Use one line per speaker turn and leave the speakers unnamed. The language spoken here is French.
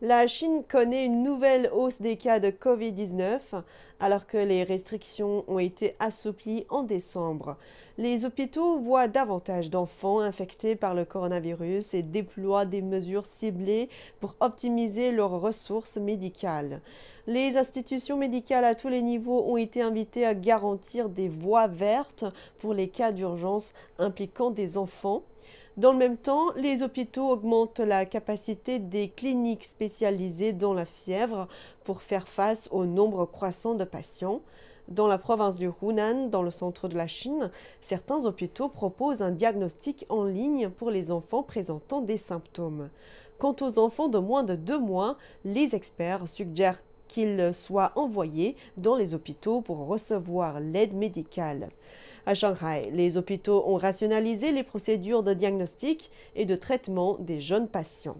La Chine connaît une nouvelle hausse des cas de Covid-19 alors que les restrictions ont été assouplies en décembre. Les hôpitaux voient davantage d'enfants infectés par le coronavirus et déploient des mesures ciblées pour optimiser leurs ressources médicales. Les institutions médicales à tous les niveaux ont été invitées à garantir des voies vertes pour les cas d'urgence impliquant des enfants. Dans le même temps, les hôpitaux augmentent la capacité des cliniques spécialisées dans la fièvre pour faire face au nombre croissant de patients. Dans la province du Hunan, dans le centre de la Chine, certains hôpitaux proposent un diagnostic en ligne pour les enfants présentant des symptômes. Quant aux enfants de moins de deux mois, les experts suggèrent qu'ils soient envoyés dans les hôpitaux pour recevoir l'aide médicale. À Shanghai, les hôpitaux ont rationalisé les procédures de diagnostic et de traitement des jeunes patients.